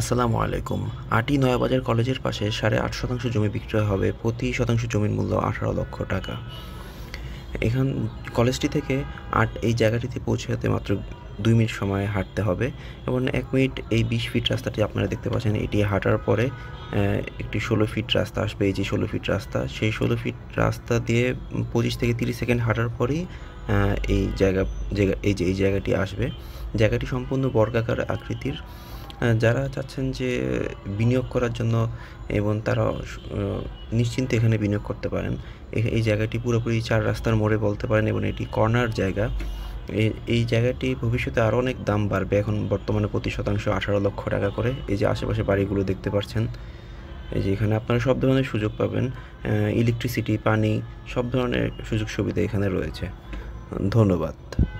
আসসালামু আলাইকুম আটি নয়াবাজার কলেজের পাশে সাড়ে আট শতাংশ জমি বিক্রয় হবে প্রতি শতাংশ জমির মূল্য আঠারো লক্ষ টাকা এখান কলেজটি থেকে আট এই জায়গাটিতে পৌঁছাতে মাত্র দুই মিনিট সময় হাঁটতে হবে এবং এক মিনিট এই বিশ ফিট রাস্তাটি আপনারা দেখতে পাচ্ছেন এটি হাঁটার পরে একটি ষোলো ফিট রাস্তা আসবে এই যে ষোলো ফিট রাস্তা সেই ষোলো ফিট রাস্তা দিয়ে পঁচিশ থেকে তিরিশ সেকেন্ড হাঁটার পরেই এই জায়গা এই যে এই জায়গাটি আসবে জায়গাটি সম্পূর্ণ বর্গাকার আকৃতির যারা চাচ্ছেন যে বিনিয়োগ করার জন্য এবং তারা নিশ্চিন্তে এখানে বিনিয়োগ করতে পারেন এই জায়গাটি পুরোপুরি চার রাস্তার মোড়ে বলতে পারেন এবং এটি কর্নার জায়গা এই জায়গাটি ভবিষ্যতে আরও অনেক দাম বাড়বে এখন বর্তমানে প্রতি শতাংশ আঠারো লক্ষ টাকা করে এই যে আশেপাশে বাড়িগুলো দেখতে পাচ্ছেন এই যে এখানে আপনারা সব ধরনের সুযোগ পাবেন ইলেকট্রিসিটি পানি সব ধরনের সুযোগ সুবিধা এখানে রয়েছে ধন্যবাদ